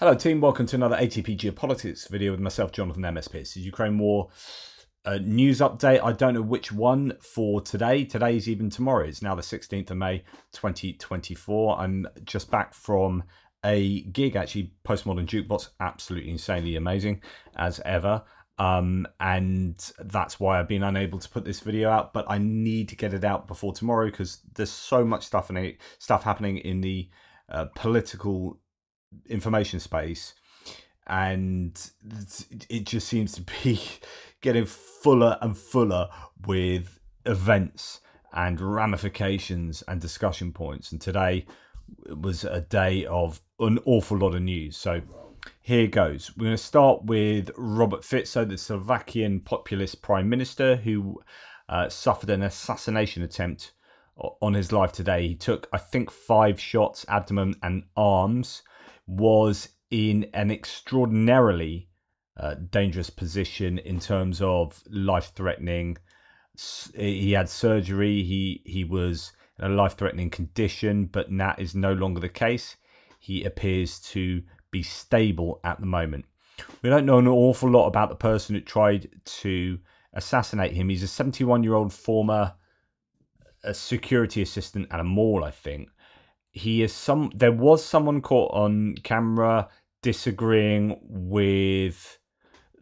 Hello team, welcome to another ATP Geopolitics video with myself, Jonathan MSP. This is Ukraine War uh, news update. I don't know which one for today. Today's even tomorrow. It's now the 16th of May, 2024. I'm just back from a gig, actually, Postmodern Jukebox. Absolutely insanely amazing, as ever. Um, and that's why I've been unable to put this video out, but I need to get it out before tomorrow because there's so much stuff, in it, stuff happening in the uh, political information space and it just seems to be getting fuller and fuller with events and ramifications and discussion points and today was a day of an awful lot of news so here goes we're going to start with robert fico the slovakian populist prime minister who uh, suffered an assassination attempt on his life today he took i think five shots abdomen and arms was in an extraordinarily uh, dangerous position in terms of life threatening. He had surgery. He he was in a life threatening condition, but that is no longer the case. He appears to be stable at the moment. We don't know an awful lot about the person who tried to assassinate him. He's a 71 year old former a uh, security assistant at a mall, I think he is some there was someone caught on camera disagreeing with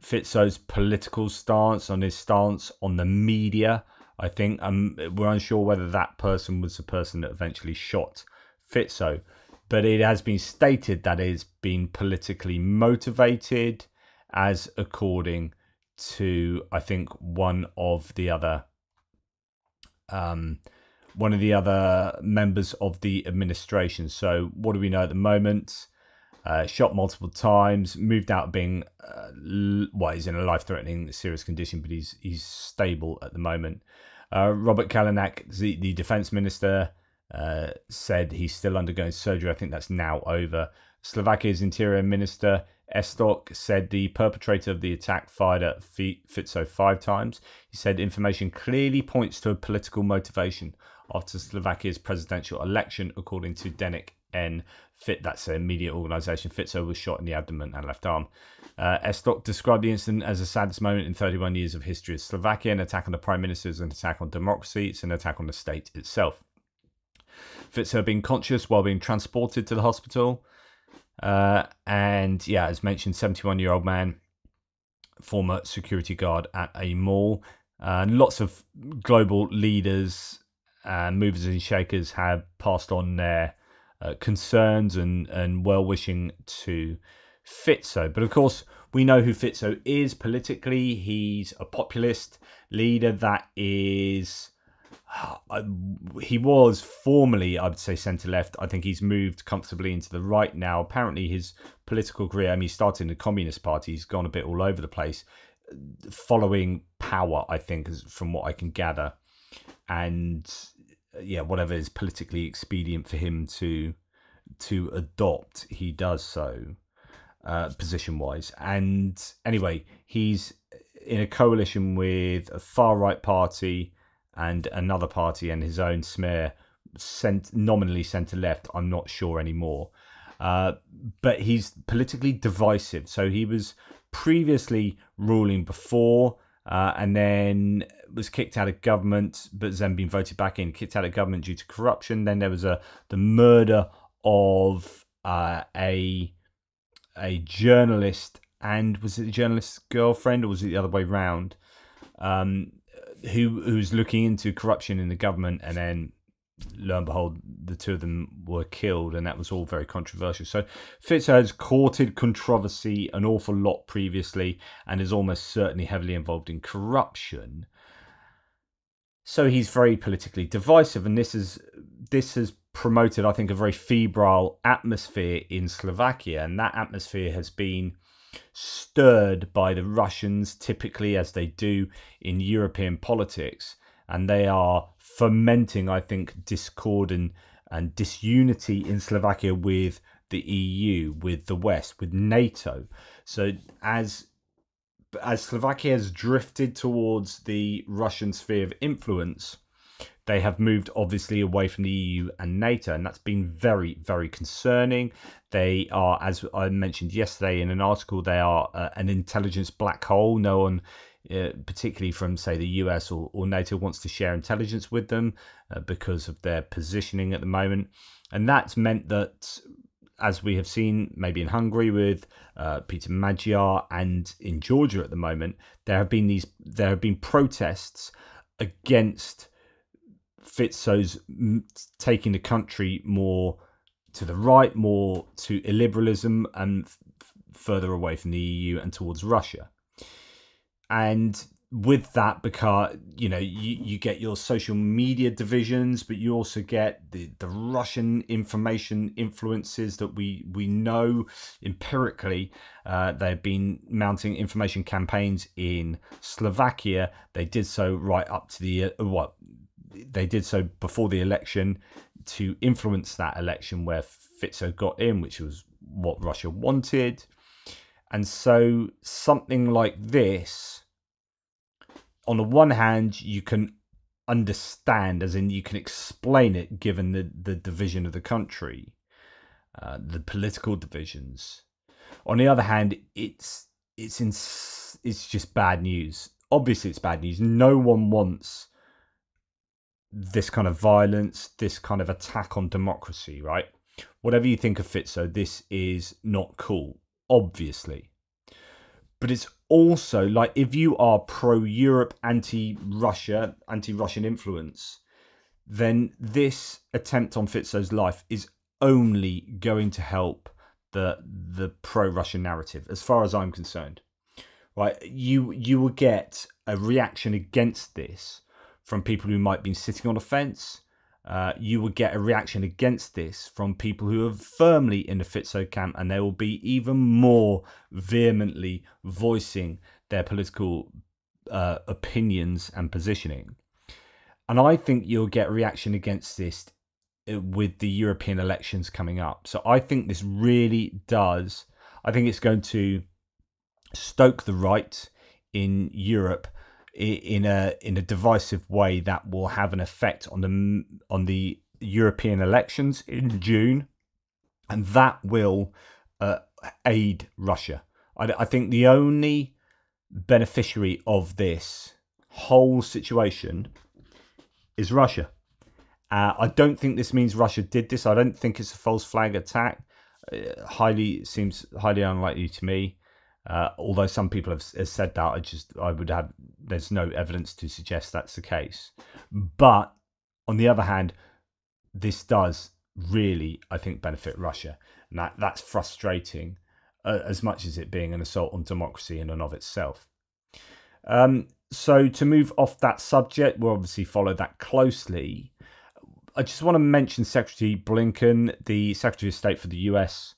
Fitzo's political stance on his stance on the media. I think um, we're unsure whether that person was the person that eventually shot Fitzo, but it has been stated that it's been politically motivated, as according to I think one of the other um, one of the other members of the administration. So, what do we know at the moment? Uh, shot multiple times, moved out being, uh, well, he's in a life threatening serious condition, but he's, he's stable at the moment. Uh, Robert Kalinak, the, the defense minister, uh, said he's still undergoing surgery. I think that's now over. Slovakia's interior minister, Estok, said the perpetrator of the attack fired at Fitso five times. He said information clearly points to a political motivation after Slovakia's presidential election, according to Denik N. Fit, that's a media organisation. Fitzo was shot in the abdomen and left arm. Uh, Estok described the incident as the saddest moment in 31 years of history of Slovakia. An attack on the prime minister is an attack on democracy. It's an attack on the state itself. Fitzo being conscious while being transported to the hospital. Uh, and yeah, as mentioned, 71 year old man, former security guard at a mall. Uh, lots of global leaders and movers and shakers have passed on their uh, concerns and, and well wishing to Fitzo. But of course, we know who Fitzo is politically. He's a populist leader that is. Uh, he was formerly, I would say, centre left. I think he's moved comfortably into the right now. Apparently, his political career, I mean, he started in the Communist Party, he's gone a bit all over the place, following power, I think, from what I can gather. And yeah, whatever is politically expedient for him to to adopt, he does so, uh, position wise. And anyway, he's in a coalition with a far right party and another party and his own smear, sent nominally centre left. I'm not sure anymore. Uh, but he's politically divisive. So he was previously ruling before uh, and then was kicked out of government, but then been voted back in, kicked out of government due to corruption. Then there was a the murder of uh, a a journalist, and was it the journalist's girlfriend or was it the other way round? Um, who who was looking into corruption in the government, and then lo and behold, the two of them were killed, and that was all very controversial. So Fitzer has courted controversy an awful lot previously and is almost certainly heavily involved in corruption. So he's very politically divisive, and this is this has promoted, I think, a very febrile atmosphere in Slovakia, and that atmosphere has been stirred by the Russians, typically as they do in European politics and they are fermenting, I think, discord and, and disunity in Slovakia with the EU, with the West, with NATO. So as as Slovakia has drifted towards the Russian sphere of influence, they have moved obviously away from the EU and NATO, and that's been very, very concerning. They are, as I mentioned yesterday in an article, they are uh, an intelligence black hole. No one uh, particularly from, say, the US or, or NATO, wants to share intelligence with them uh, because of their positioning at the moment. And that's meant that, as we have seen, maybe in Hungary with uh, Peter Magyar and in Georgia at the moment, there have been these there have been protests against Fitzo's taking the country more to the right, more to illiberalism, and further away from the EU and towards Russia and with that because you know you, you get your social media divisions but you also get the the russian information influences that we we know empirically uh, they've been mounting information campaigns in slovakia they did so right up to the uh, what they did so before the election to influence that election where Fitzo got in which was what russia wanted and so something like this on the one hand, you can understand, as in you can explain it, given the, the division of the country, uh, the political divisions. On the other hand, it's it's in, it's just bad news. Obviously, it's bad news. No one wants this kind of violence, this kind of attack on democracy, right? Whatever you think of Fitzo, this is not cool, obviously. But it's also like if you are pro Europe, anti Russia, anti Russian influence, then this attempt on Fitzo's life is only going to help the the pro Russian narrative, as far as I'm concerned. Right, you you will get a reaction against this from people who might be sitting on a fence, uh, you would get a reaction against this from people who are firmly in the Fitzo camp, and they will be even more vehemently voicing their political uh, opinions and positioning. And I think you'll get reaction against this uh, with the European elections coming up. So I think this really does. I think it's going to stoke the right in Europe in a in a divisive way that will have an effect on the on the European elections in June, and that will uh, aid Russia. I, I think the only beneficiary of this whole situation is Russia. Uh, I don't think this means Russia did this. I don't think it's a false flag attack. It uh, highly seems highly unlikely to me. Uh, although some people have, have, said that, I just I would have there's no evidence to suggest that's the case. But on the other hand, this does really I think benefit Russia, and that that's frustrating uh, as much as it being an assault on democracy in and of itself. Um, so to move off that subject, we'll obviously follow that closely. I just want to mention Secretary Blinken, the Secretary of State for the US,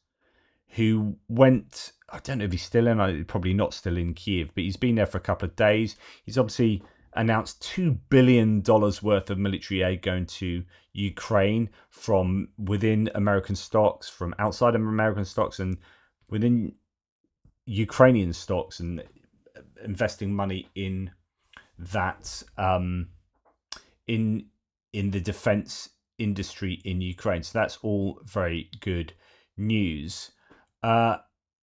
who went I don't know if he's still in, probably not still in Kiev, but he's been there for a couple of days. He's obviously announced $2 billion worth of military aid going to Ukraine from within American stocks, from outside of American stocks, and within Ukrainian stocks, and investing money in that, um, in, in the defense industry in Ukraine. So that's all very good news. Uh,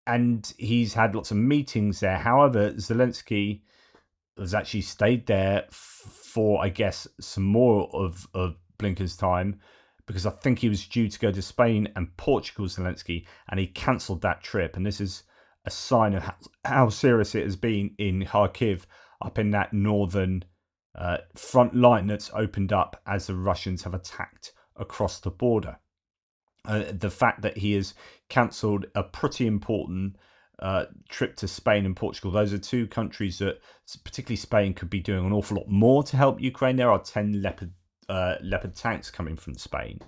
and he's had lots of meetings there. However, Zelensky has actually stayed there for, I guess, some more of, of Blinken's time because I think he was due to go to Spain and Portugal, Zelensky, and he cancelled that trip. And this is a sign of how, how, serious it has been in Kharkiv, up in that northern uh, front line that's opened up as the Russians have attacked across the border. Uh, the fact that he is cancelled a pretty important uh, trip to Spain and Portugal. Those are two countries that, particularly Spain, could be doing an awful lot more to help Ukraine. There are 10 Leopard, uh, Leopard tanks coming from Spain.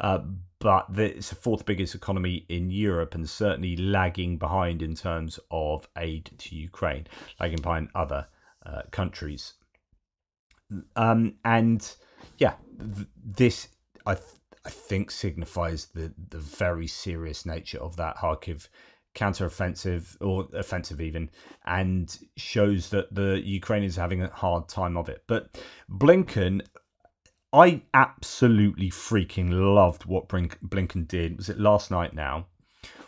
Uh, but the, it's the fourth biggest economy in Europe and certainly lagging behind in terms of aid to Ukraine, lagging behind other uh, countries. Um, and yeah, th this I I think signifies the the very serious nature of that Kharkiv counteroffensive or offensive even and shows that the Ukrainians are having a hard time of it. But Blinken I absolutely freaking loved what Blinken did. Was it last night now?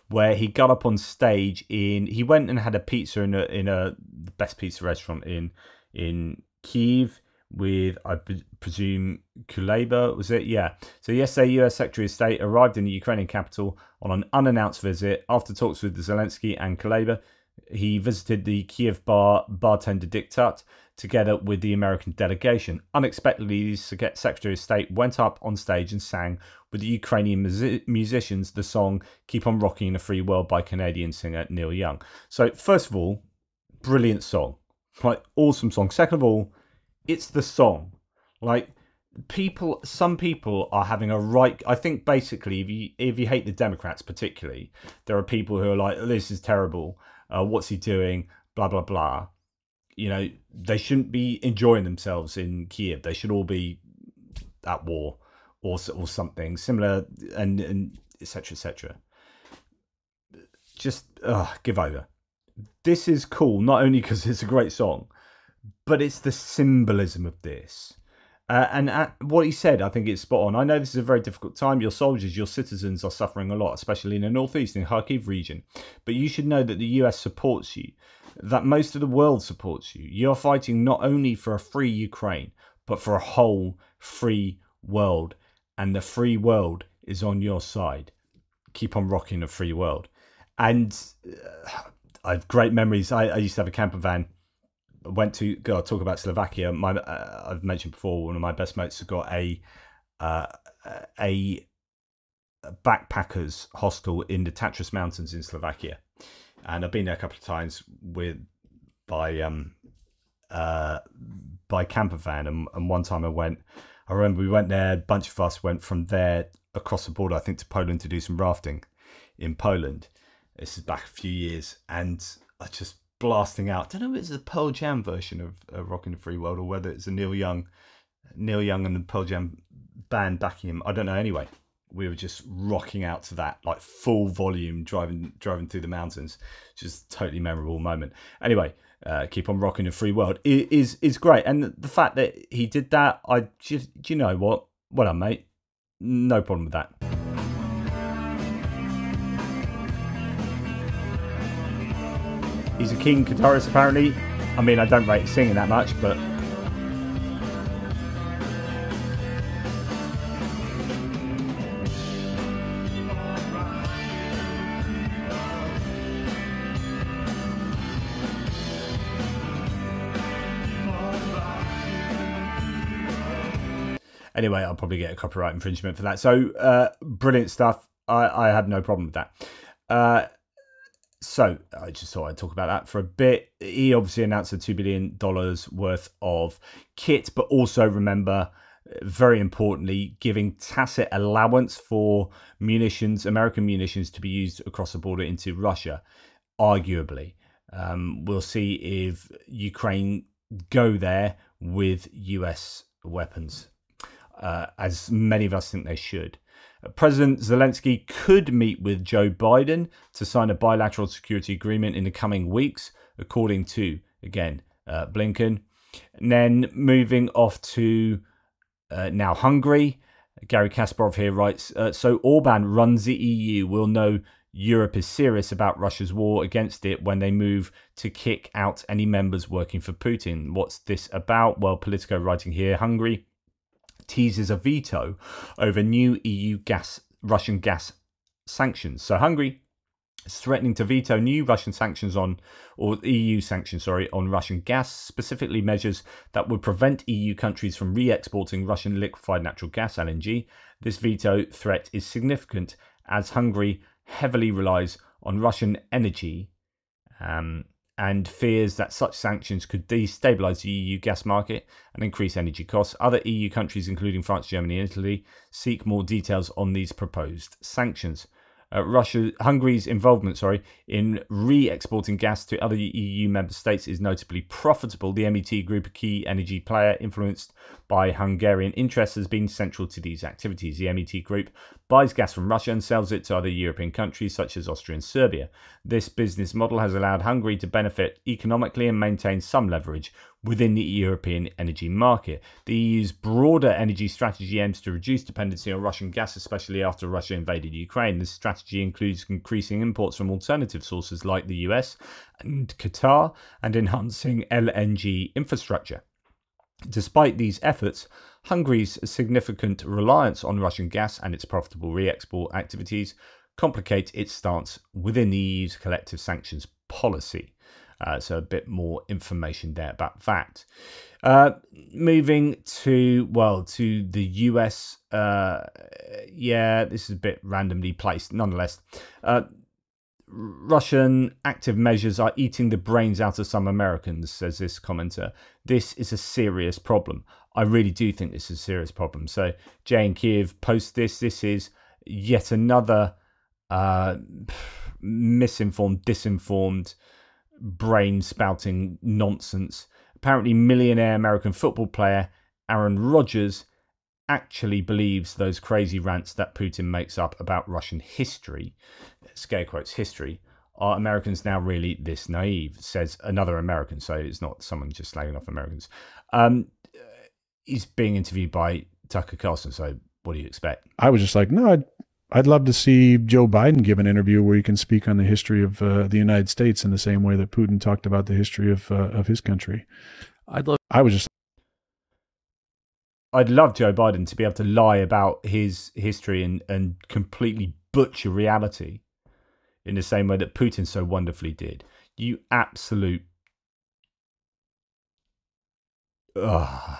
Where he got up on stage in he went and had a pizza in a in a best pizza restaurant in in Kiev with, I presume, Kuleba, was it? Yeah. So yesterday, US Secretary of State arrived in the Ukrainian capital on an unannounced visit. After talks with Zelensky and Kuleba, he visited the Kiev bar bartender Diktat together with the American delegation. Unexpectedly, the Secretary of State went up on stage and sang with the Ukrainian musicians the song Keep on Rocking in a Free World by Canadian singer Neil Young. So, first of all, brilliant song. Like, awesome song. Second of all, it's the song. Like people some people are having a right i think basically if you if you hate the democrats particularly there are people who are like oh, this is terrible uh, what's he doing blah blah blah you know they shouldn't be enjoying themselves in kiev they should all be at war or or something similar and and etc etc just uh, give over this is cool not only because it's a great song but it's the symbolism of this. Uh, and at, uh, what he said, I think it's spot on. I know this is a very difficult time. Your soldiers, your citizens are suffering a lot, especially in the northeast, in Kharkiv region. But you should know that the US supports you, that most of the world supports you. You are fighting not only for a free Ukraine, but for a whole free world. And the free world is on your side. Keep on rocking the free world. And uh, I have great memories. I, I used to have a camper van went to God, talk about Slovakia. My uh, I've mentioned before one of my best mates got a uh, a backpackers hostel in the Tatras Mountains in Slovakia, and I've been there a couple of times with by um uh by camper van and, and one time I went I remember we went there a bunch of us went from there across the border I think to Poland to do some rafting in Poland this is back a few years and I just blasting out. I don't know if it's the Pearl Jam version of uh, "Rocking the Free World" or whether it's a Neil Young, Neil Young and the Pearl Jam band backing him. I don't know. Anyway, we were just rocking out to that like full volume, driving driving through the mountains. Just totally memorable moment. Anyway, uh, keep on rocking the free world it is is great, and the fact that he did that, I just do you know what? Well done, mate. No problem with that. He's a keen guitarist, apparently. I mean, I don't rate singing that much, but... Anyway, I'll probably get a copyright infringement for that. So, uh, brilliant stuff. I, I have no problem with that. Uh, so I just thought I'd talk about that for a bit. He obviously announced the $2 billion worth of kit, but also remember, uh, very importantly, giving tacit allowance for munitions, American munitions, to be used across the border into Russia, arguably. Um, we'll see if Ukraine go there with US weapons, uh, as many of us think they should. President Zelensky could meet with Joe Biden to sign a bilateral security agreement in the coming weeks, according to, again, uh, Blinken. And then moving off to uh, now Hungary, Gary Kasparov here writes uh, So Orban runs the EU. We'll know Europe is serious about Russia's war against it when they move to kick out any members working for Putin. What's this about? Well, Politico writing here Hungary teases a veto over new EU gas, Russian gas sanctions. So Hungary is threatening to veto new Russian sanctions on, or EU sanctions, sorry, on Russian gas, specifically measures that would prevent EU countries from re exporting Russian liquefied natural gas, LNG. This veto threat is significant as Hungary heavily relies on Russian energy. Um, and fears that such sanctions could destabilise the EU gas market and increase energy costs. Other EU countries, including France, Germany, and Italy, seek more details on these proposed sanctions uh, Russia, Hungary's involvement, sorry, in re-exporting gas to other EU member states is notably profitable. The MET group, a key energy player influenced by Hungarian interests, has been central to these activities. The MET group buys gas from Russia and sells it to other European countries such as Austria and Serbia. This business model has allowed Hungary to benefit economically and maintain some leverage, within the European energy market. The EU's broader energy strategy aims to reduce dependency on Russian gas, especially after Russia invaded Ukraine. This strategy includes increasing imports from alternative sources like the US and Qatar and enhancing LNG infrastructure. Despite these efforts, Hungary's significant reliance on Russian gas and its profitable re export activities complicate its stance within the EU's collective sanctions policy. Uh, so a bit more information there about that. Uh, moving to, well, to the US. Uh, yeah, this is a bit randomly placed. Nonetheless, uh, Russian active measures are eating the brains out of some Americans, says this commenter. This is a serious problem. I really do think this is a serious problem. So Jay and Kiev post this. This is yet another uh, misinformed, disinformed brain spouting nonsense. Apparently, millionaire American football player Aaron Rodgers actually believes those crazy rants that Putin makes up about Russian history, scare quotes history, are Americans now really this naive? Says another American. So it's not someone just slagging off Americans. Um, he's being interviewed by Tucker Carlson. So what do you expect? I was just like, no, I I'd love to see Joe Biden give an interview where he can speak on the history of uh, the United States in the same way that Putin talked about the history of uh, of his country. I'd love. I was just. I'd love Joe Biden to be able to lie about his history and and completely butcher reality, in the same way that Putin so wonderfully did. You absolute. Ugh,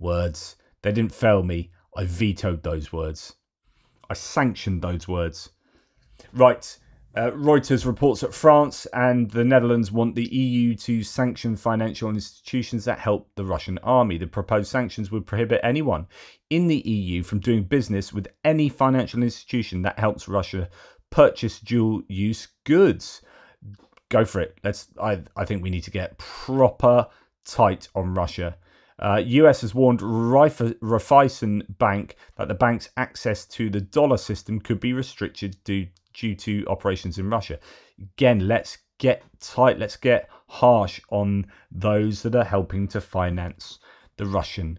words. They didn't fail me. I vetoed those words. I sanctioned those words. Right. Uh, Reuters reports that France and the Netherlands want the EU to sanction financial institutions that help the Russian army. The proposed sanctions would prohibit anyone in the EU from doing business with any financial institution that helps Russia purchase dual use goods. Go for it. Let's I I think we need to get proper tight on Russia US uh, has warned Raiffeisen Bank that the bank's access to the dollar system could be restricted due, due to operations in Russia. Again, let's get tight, let's get harsh on those that are helping to finance the Russian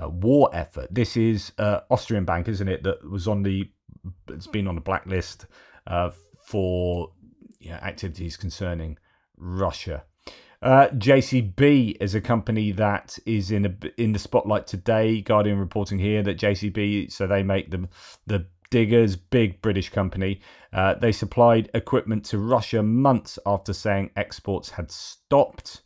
uh, war effort. This is uh, Austrian bank, isn't it? That was on the, it's been on the blacklist uh, for you know, activities concerning Russia. Uh, JCB is a company that is in a, in the spotlight today. Guardian reporting here that JCB, so they make the the diggers, big British company. Uh, they supplied equipment to Russia months after saying exports had stopped.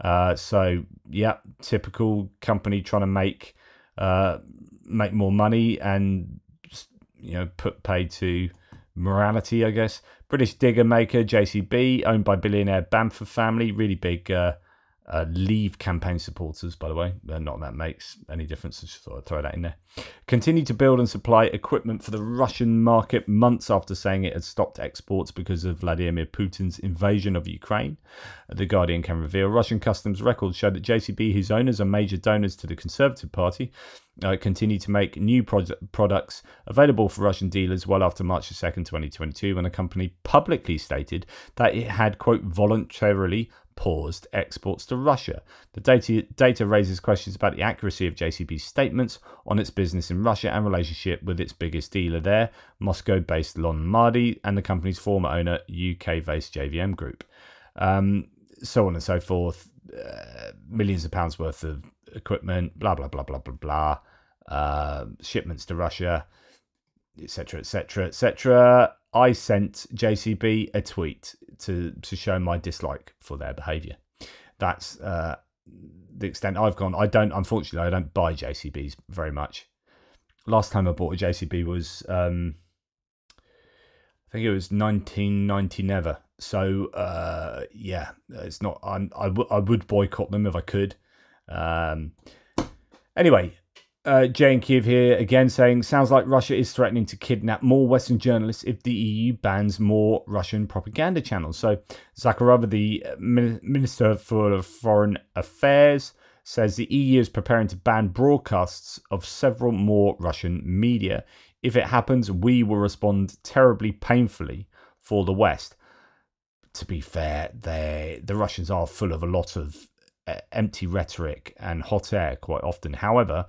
Uh, so yeah, typical company trying to make uh, make more money and you know put paid to morality, I guess. British digger maker JCB, owned by billionaire Bamford family, really big uh, uh, leave campaign supporters, by the way. Uh, not that makes any difference. I just thought I'd throw that in there. Continue to build and supply equipment for the Russian market months after saying it had stopped exports because of Vladimir Putin's invasion of Ukraine. The Guardian can reveal Russian customs records show that JCB, whose owners are major donors to the Conservative Party, uh, continue to make new pro products available for Russian dealers well after March 2nd, 2022, when the company publicly stated that it had, quote, voluntarily paused exports to Russia. The data, data raises questions about the accuracy of JCB's statements on its business in Russia and relationship with its biggest dealer there, Moscow based Lonmardi, and the company's former owner, UK based JVM Group. Um, so on and so forth. Uh, millions of pounds worth of equipment, blah, blah, blah, blah, blah, blah. Uh, shipments to Russia, etc., etc., etc. I sent JCB a tweet to to show my dislike for their behaviour. That's uh, the extent I've gone. I don't, unfortunately, I don't buy JCBs very much. Last time I bought a JCB was, um, I think it was 1990 never. So uh, yeah, it's not. I'm, I, w- I would boycott them if I could. Um, anyway, uh, Jay Kiev here again saying, sounds like Russia is threatening to kidnap more Western journalists if the EU bans more Russian propaganda channels. So, Zakharova, the uh, Minister for Foreign Affairs, says the EU is preparing to ban broadcasts of several more Russian media. If it happens, we will respond terribly painfully for the West. To be fair, they, the Russians are full of a lot of uh, empty rhetoric and hot air quite often. However,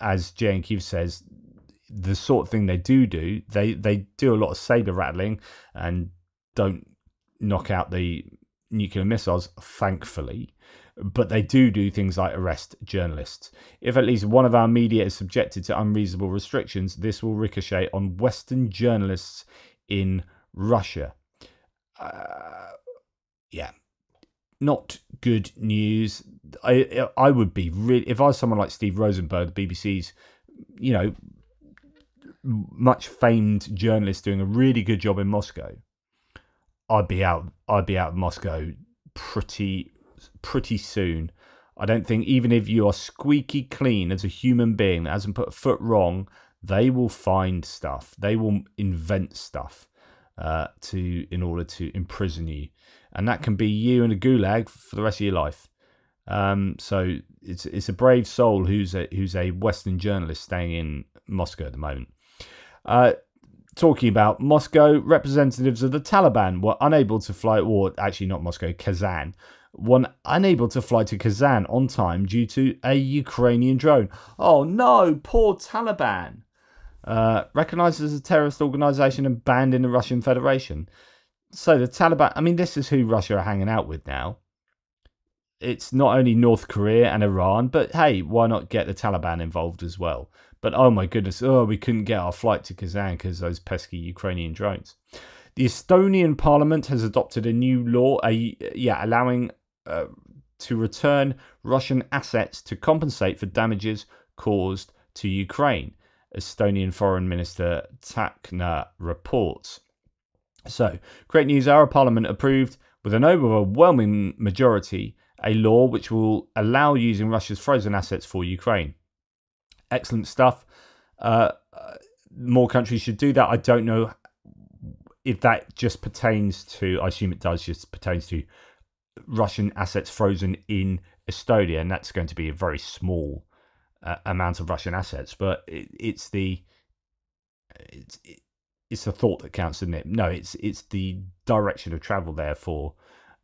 as Jay and Keith says, the sort of thing they do do, they they do a lot of saber rattling and don't knock out the nuclear missiles, thankfully. But they do do things like arrest journalists. If at least one of our media is subjected to unreasonable restrictions, this will ricochet on Western journalists in Russia. Uh, yeah, not good news. I I would be really if I was someone like Steve Rosenberg, the BBC's, you know, much famed journalist doing a really good job in Moscow. I'd be out. I'd be out of Moscow pretty pretty soon. I don't think even if you are squeaky clean as a human being that hasn't put a foot wrong, they will find stuff. They will invent stuff uh, to in order to imprison you, and that can be you in a gulag for the rest of your life. Um, so it's it's a brave soul who's a who's a Western journalist staying in Moscow at the moment. Uh, talking about Moscow, representatives of the Taliban were unable to fly, or actually not Moscow, Kazan, were unable to fly to Kazan on time due to a Ukrainian drone. Oh no, poor Taliban. Uh, recognized as a terrorist organization and banned in the Russian Federation. So the Taliban, I mean, this is who Russia are hanging out with now it's not only North Korea and Iran, but hey, why not get the Taliban involved as well? But oh my goodness, oh, we couldn't get our flight to Kazan because those pesky Ukrainian drones. The Estonian parliament has adopted a new law, a, yeah, allowing uh, to return Russian assets to compensate for damages caused to Ukraine. Estonian Foreign Minister Takna reports. So, great news our parliament approved with an overwhelming majority a law which will allow using Russia's frozen assets for Ukraine. Excellent stuff. Uh, uh, more countries should do that. I don't know if that just pertains to, I assume it does, just pertains to Russian assets frozen in Estonia, and that's going to be a very small uh, amount of Russian assets. But it, it's the it's it's the thought that counts, isn't it? No, it's it's the direction of travel there for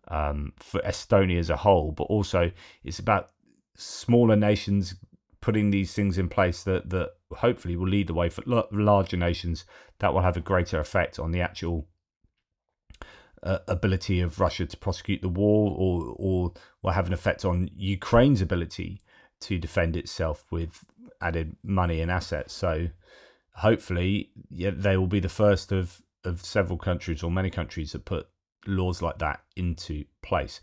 um, for Estonia as a whole, but also it's about smaller nations putting these things in place that that hopefully will lead the way for larger nations that will have a greater effect on the actual uh, ability of Russia to prosecute the war or or will have an effect on Ukraine's ability to defend itself with added money and assets. So hopefully yeah, they will be the first of of several countries or many countries that put laws like that into place.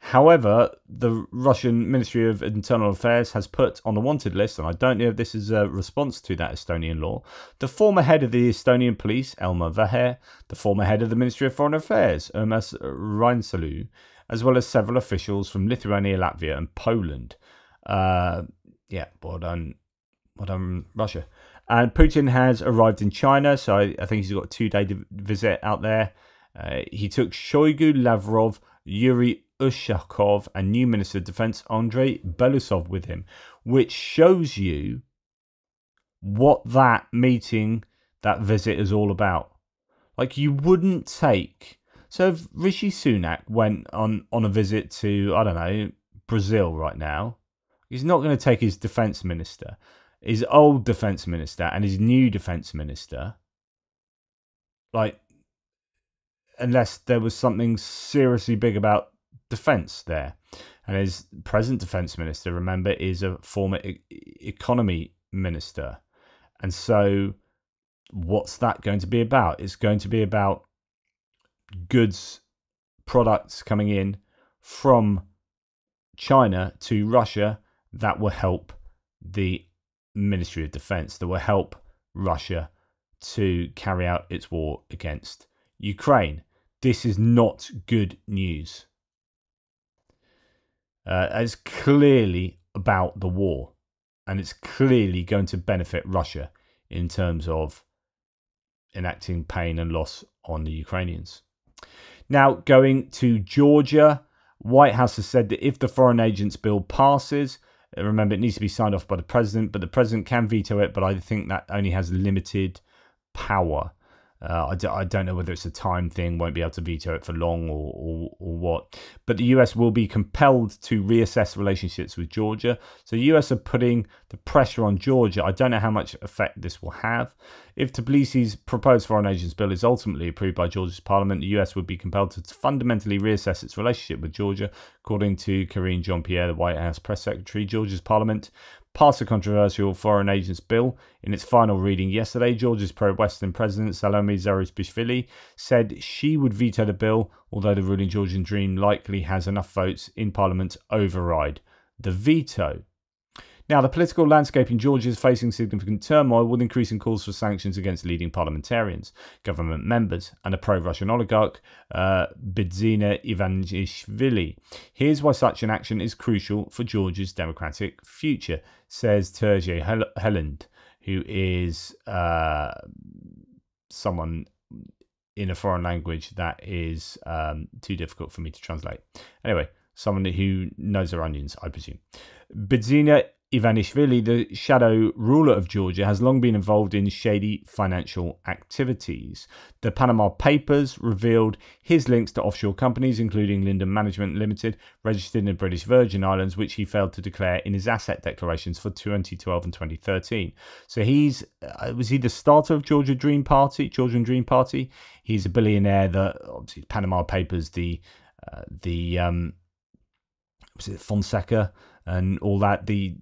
However, the Russian Ministry of Internal Affairs has put on the wanted list, and I don't know if this is a response to that Estonian law, the former head of the Estonian police, Elmar Vaher, the former head of the Ministry of Foreign Affairs, Ermas Reinsalu, as well as several officials from Lithuania, Latvia, and Poland. Uh, yeah, well done, well done, Russia. And Putin has arrived in China, so I think he's got a two day visit out there. Uh, he took Shoigu Lavrov, Yuri Ushakov, and new Minister of Defense Andrei Belousov with him, which shows you what that meeting, that visit is all about. Like, you wouldn't take. So, if Rishi Sunak went on, on a visit to, I don't know, Brazil right now, he's not going to take his defense minister, his old defense minister, and his new defense minister. Like, unless there was something seriously big about defence there. And his present defence minister, remember, is a former e- economy minister. And so, what's that going to be about? It's going to be about goods, products coming in from China to Russia that will help the Ministry of Defence, that will help Russia to carry out its war against Ukraine. This is not good news. Uh, it's clearly about the war, and it's clearly going to benefit Russia in terms of enacting pain and loss on the Ukrainians. Now, going to Georgia, White House has said that if the foreign agents bill passes, uh, remember it needs to be signed off by the president, but the president can veto it, but I think that only has limited power. Uh, I d- I don't know whether it's a time thing, won't be able to veto it for long or, or, or, what. But the US will be compelled to reassess relationships with Georgia. So the US are putting the pressure on Georgia. I don't know how much effect this will have. If Tbilisi's proposed foreign agents bill is ultimately approved by Georgia's parliament, the US would be compelled to fundamentally reassess its relationship with Georgia, according to Karine Jean Pierre, the White House press secretary. Georgia's parliament passed a controversial Foreign Agents Bill. In its final reading yesterday, Georgia's pro Western president Salome Zurishvili said she would veto the bill, although the ruling Georgian Dream likely has enough votes in parliament to override the veto. Now, the political landscape in Georgia is facing significant turmoil with increasing calls for sanctions against leading parliamentarians, government members, and a pro Russian oligarch, uh, Bidzina Ivanishvili. Here's why such an action is crucial for Georgia's democratic future, says Terje Hel- who is uh, someone in a foreign language that is um, too difficult for me to translate. Anyway, someone who knows their onions, I presume. Bidzina Ivanishvili, the shadow ruler of Georgia, has long been involved in shady financial activities. The Panama Papers revealed his links to offshore companies, including Linden Management Limited, registered in the British Virgin Islands, which he failed to declare in his asset declarations for 2012 and 2013. So he's uh, was he the starter of Georgia Dream Party, Georgian Dream Party? He's a billionaire. The obviously Panama Papers, the uh, the um, was it Fonseca and all that. The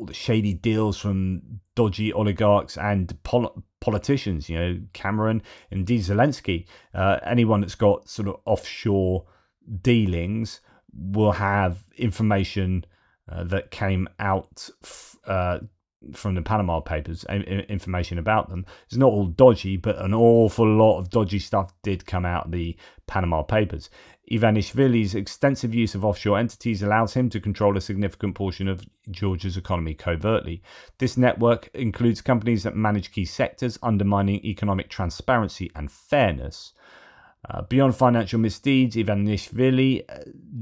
all the shady deals from dodgy oligarchs and pol- politicians, you know, Cameron, indeed Zelensky, uh, anyone that's got sort of offshore dealings will have information uh, that came out f- uh, from the Panama Papers, information about them. It's not all dodgy, but an awful lot of dodgy stuff did come out of the Panama Papers. Ivanishvili's extensive use of offshore entities allows him to control a significant portion of Georgia's economy covertly. This network includes companies that manage key sectors, undermining economic transparency and fairness. Uh, beyond financial misdeeds, Ivanishvili uh,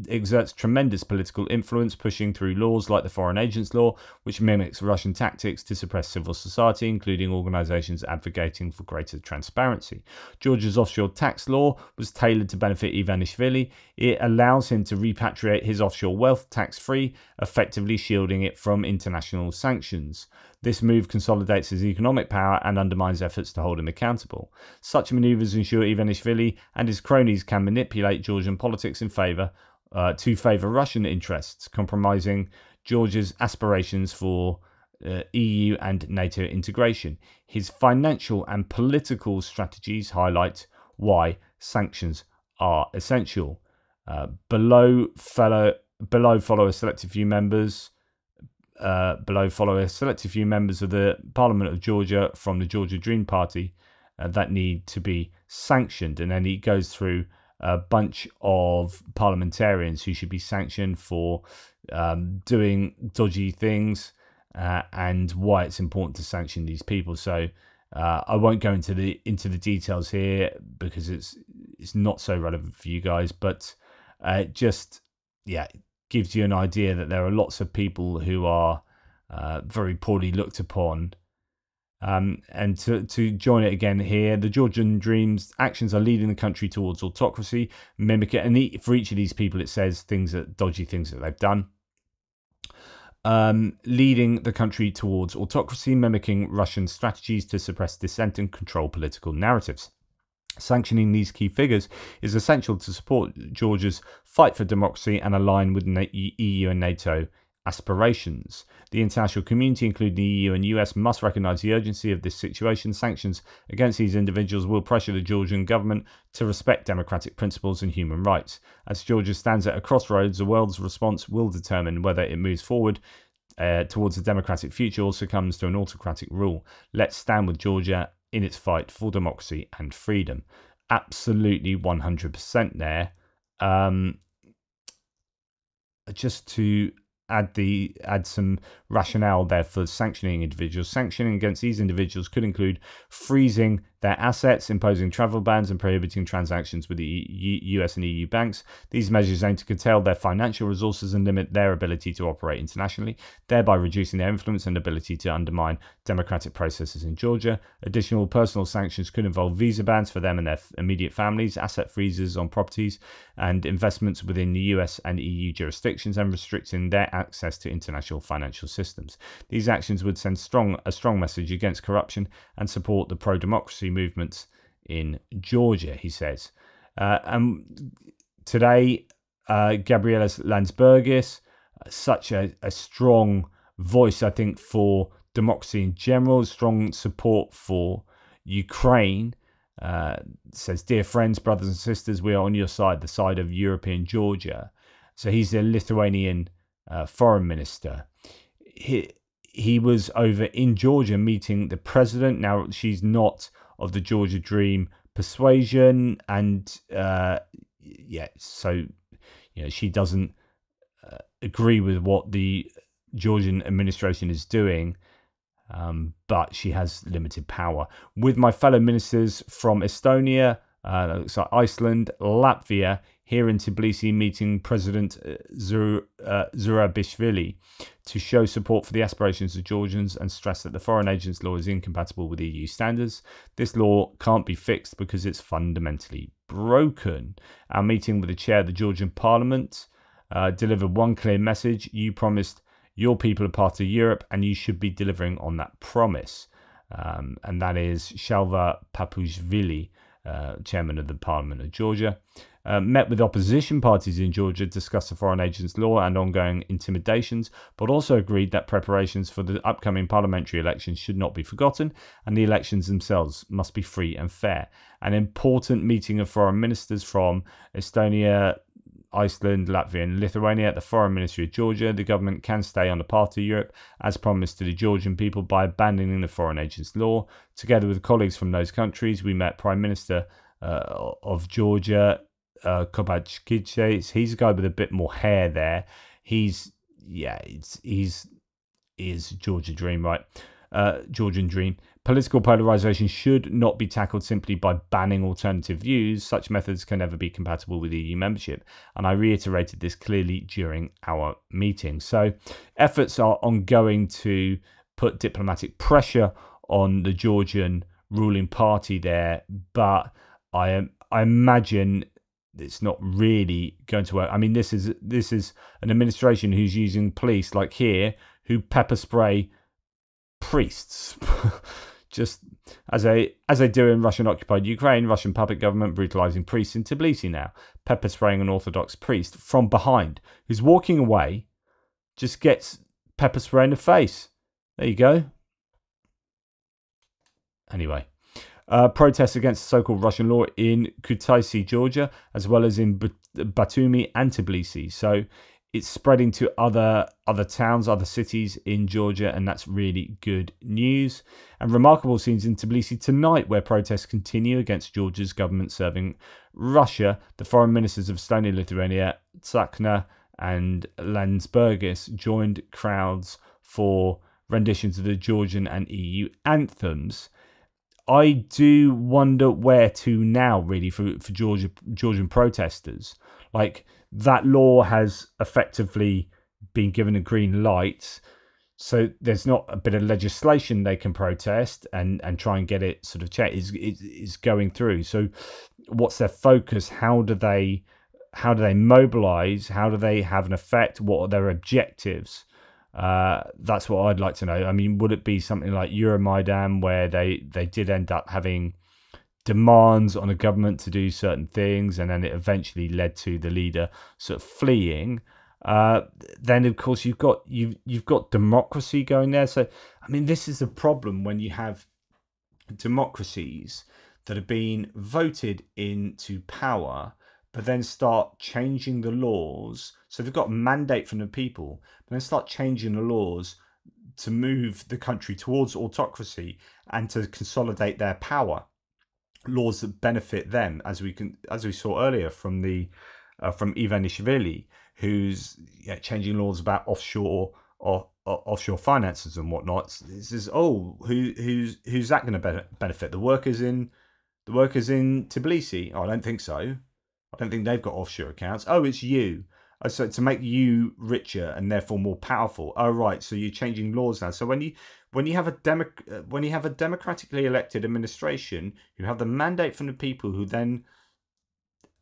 exerts tremendous political influence, pushing through laws like the Foreign Agents Law, which mimics Russian tactics to suppress civil society, including organizations advocating for greater transparency. Georgia's offshore tax law was tailored to benefit Ivanishvili. It allows him to repatriate his offshore wealth tax free, effectively shielding it from international sanctions. This move consolidates his economic power and undermines efforts to hold him accountable. Such maneuvers ensure Ivanishvili and his cronies can manipulate Georgian politics in favor uh, to favor Russian interests, compromising Georgia's aspirations for uh, EU and NATO integration. His financial and political strategies highlight why sanctions are essential. Uh, below fellow below follow a select few members uh, below follow a select few members of the Parliament of Georgia from the Georgia Dream Party uh, that need to be sanctioned. And then he goes through a bunch of parliamentarians who should be sanctioned for um, doing dodgy things uh, and why it's important to sanction these people. So uh, I won't go into the into the details here because it's it's not so relevant for you guys, but uh, just yeah, gives you an idea that there are lots of people who are uh, very poorly looked upon. Um, and to, to join it again here, the Georgian Dreams actions are leading the country towards autocracy, mimic it. And for each of these people, it says things that dodgy things that they've done. Um, leading the country towards autocracy, mimicking Russian strategies to suppress dissent and control political narratives. Sanctioning these key figures is essential to support Georgia's fight for democracy and align with EU and NATO aspirations. The international community, including the EU and US, must recognise the urgency of this situation. Sanctions against these individuals will pressure the Georgian government to respect democratic principles and human rights. As Georgia stands at a crossroads, the world's response will determine whether it moves forward. Uh, towards a democratic future or succumbs to an autocratic rule. Let's stand with Georgia in its fight for democracy and freedom. Absolutely 100% there. Um, just to add the add some rationale there for sanctioning individuals. Sanctioning against these individuals could include freezing their assets, imposing travel bans and prohibiting transactions with the US and EU banks. These measures aim to curtail their financial resources and limit their ability to operate internationally, thereby reducing their influence and ability to undermine democratic processes in Georgia. Additional personal sanctions could involve visa bans for them and their immediate families, asset freezes on properties and investments within the US and EU jurisdictions, and restricting their access to international financial systems. These actions would send strong, a strong message against corruption and support the pro democracy Movements in Georgia, he says. Uh, and today, uh, Gabriela Landsbergis, uh, such a, a, strong voice, I think, for democracy in general, strong support for Ukraine. Uh, says, Dear friends, brothers and sisters, we are on your side, the side of European Georgia. So he's the Lithuanian uh, foreign minister. He, he was over in Georgia meeting the president. Now, she's not of the Georgia Dream persuasion, and uh, yeah, so you know she doesn't uh, agree with what the Georgian administration is doing. Um, but she has limited power. With my fellow ministers from Estonia, uh, so Iceland, Latvia, here in Tbilisi meeting President uh, Zur, uh, Zurabishvili to show support for the aspirations of Georgians and stress that the foreign agents law is incompatible with EU standards. This law can't be fixed because it's fundamentally broken. Our meeting with the chair of the Georgian parliament uh, delivered one clear message. You promised your people are part of Europe and you should be delivering on that promise. Um, and that is Shalva Papushvili, uh, chairman of the Parliament of Georgia uh, met with opposition parties in Georgia discussed the foreign agents law and ongoing intimidations, but also agreed that preparations for the upcoming parliamentary elections should not be forgotten and the elections themselves must be free and fair. An important meeting of foreign ministers from Estonia, Iceland, Latvia, and Lithuania at the Foreign Ministry of Georgia. The government can stay on the path to Europe as promised to the Georgian people by abandoning the foreign agents law. Together with colleagues from those countries, we met Prime Minister uh, of Georgia uh, He's a guy with a bit more hair there. He's yeah, it's he's is Georgia Dream, right? Uh, Georgian Dream. Political polarization should not be tackled simply by banning alternative views. Such methods can never be compatible with EU membership. And I reiterated this clearly during our meeting. So efforts are ongoing to put diplomatic pressure on the Georgian ruling party there, but I I imagine it's not really going to work. I mean, this is this is an administration who's using police like here who pepper spray priests, just as they as they do in Russian-occupied Ukraine. Russian puppet government brutalizing priests in Tbilisi now, pepper spraying an Orthodox priest from behind who's walking away, just gets pepper spray in the face. There you go. Anyway uh, protests against so called Russian law in Kutaisi, Georgia, as well as in Batumi and Tbilisi. So it's spreading to other other towns, other cities in Georgia, and that's really good news. And remarkable scenes in Tbilisi tonight, where protests continue against Georgia's government serving Russia. The foreign ministers of Estonia, Lithuania, Tsakna, and Landsbergis joined crowds for renditions of the Georgian and EU anthems. I do wonder where to now, really, for for Georgia Georgian protesters. Like that law has effectively been given a green light, so there's not a bit of legislation they can protest and and try and get it sort of checked. Is is going through? So, what's their focus? How do they? How do they mobilize? How do they have an effect? What are their objectives? Uh, that's what I'd like to know. I mean, would it be something like Euromaidan where they, they did end up having demands on a government to do certain things and then it eventually led to the leader sort of fleeing? Uh, then of course you've got you've you've got democracy going there. So I mean, this is the problem when you have democracies that have been voted into power but then start changing the laws. So they've got a mandate from the people, but then start changing the laws to move the country towards autocracy and to consolidate their power. Laws that benefit them, as we can, as we saw earlier from the uh, from Ivanishvili, who's yeah, changing laws about offshore or, or offshore finances and whatnot. This is oh, who who's who's that going to benefit? The workers in the workers in Tbilisi? Oh, I don't think so. I don't think they've got offshore accounts. Oh, it's you. Oh, so to make you richer and therefore more powerful. Oh, right. So you're changing laws now. So when you when you have a democ, uh, when you have a democratically elected administration, you have the mandate from the people who then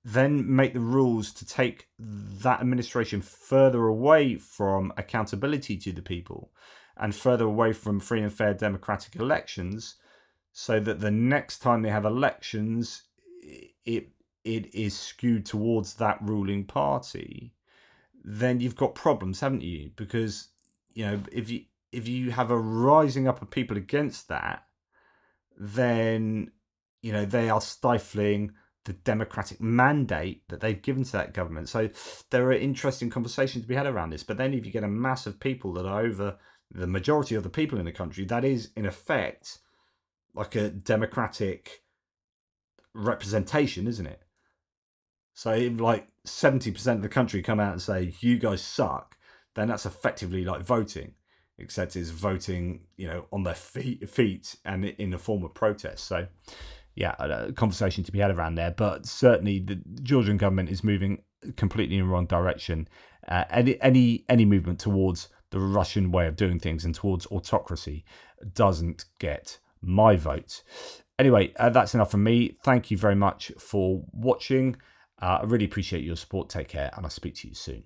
then make the rules to take that administration further away from accountability to the people and further away from free and fair democratic elections so that the next time they have elections it it is skewed towards that ruling party, then you've got problems, haven't you? Because you know if you if you have a rising up of people against that, then you know they are stifling the democratic mandate that they've given to that government. So there are interesting conversations to be had around this. But then if you get a mass of people that are over the majority of the people in the country, that is in effect like a democratic representation, isn't it? So if like 70% of the country come out and say, you guys suck, then that's effectively like voting, except it's voting, you know, on their feet, feet and in the form of protest. So yeah, a conversation to be had around there. But certainly the Georgian government is moving completely in the wrong direction. Uh, any, any, any movement towards the Russian way of doing things and towards autocracy doesn't get my vote. Anyway, uh, that's enough from me. Thank you very much for watching. Uh, I really appreciate your support. Take care, and I'll speak to you soon.